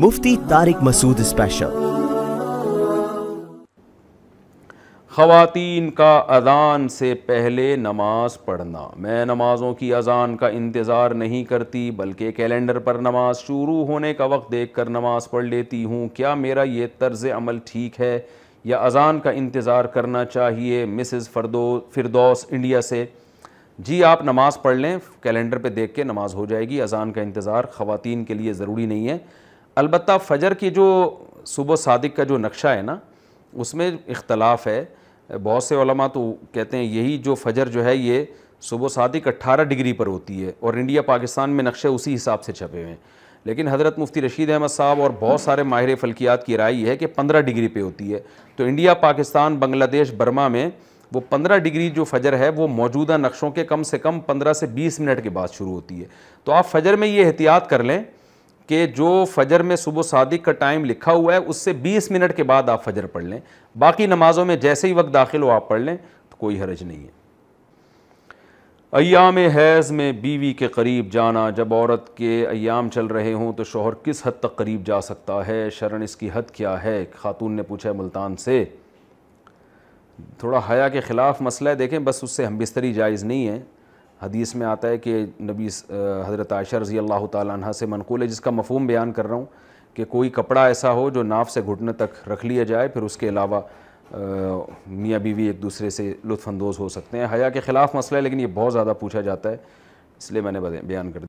मुफ्ती Tariq Masood special ख़वातीन का अजान से पहले नमाज पढ़ना मैं नमाज़ों की अजान का इंतज़ार नहीं करती बल्कि कैलेंडर पर नमाज शुरू होने का वक्त देख कर नमाज पढ़ लेती हूँ क्या मेरा ये तर्ज़ अमल ठीक है या अजान का इंतज़ार करना चाहिए मिसेस फरदो फिरदौस इंडिया से जी आप नमाज़ पढ़ लें कैलेंडर पे देख के नमाज़ हो जाएगी अजान का इंतज़ार ख़वातीन के लिए ज़रूरी नहीं है अलबत् फ़जर की जो सुबह सादिक का जो नक्शा है ना उसमें इख्तलाफ है बहुत से ओलमा तो कहते हैं यही जो फजर जो है ये सुबह सादिक अट्ठारह डिग्री पर होती है और इंडिया पाकिस्तान में नक्शे उसी हिसाब से छपे हुए हैं लेकिन हज़रत मुफ्ती रशीद अहमद साहब और बहुत सारे माहिर फलकियात की राय है कि पंद्रह डिग्री पर होती है तो इंडिया पाकिस्तान बंग्लादेश बर्मा में वो पंद्रह डिग्री जो फजर है वो मौजूदा नक्शों के कम से कम पंद्रह से बीस मिनट के बाद शुरू होती है तो आप फजर में ये एहतियात कर लें कि जो फजर में सुबह सादिक का टाइम लिखा हुआ है उससे बीस मिनट के बाद आप फजर पढ़ लें बाकी नमाजों में जैसे ही वक्त दाखिल हो आप पढ़ लें तो कोई हरज नहीं है अयाम हैज़ में बीवी के करीब जाना जब औरत के अयाम चल रहे हों तो शोहर किस हद तक करीब जा सकता है शरण इसकी हद क्या है खातून ने पूछा है मुल्तान से थोड़ा हया के ख़िलाफ़ मसला है देखें बस उससे हम बिस्तरी जायज़ नहीं है हदीस में आता है कि नबी हज़रत आयशा रज़ी अल्लाह तह से मनकूल है जिसका मफहम बयान कर रहा हूँ कि कोई कपड़ा ऐसा हो जो नाफ से घुटने तक रख लिया जाए फिर उसके अलावा मियाँ बीवी एक दूसरे से लुफानंदोज़ हो सकते हैं हया के ख़िलाफ़ मसला है लेकिन ये बहुत ज़्यादा पूछा जाता है इसलिए मैंने बयान कर दिया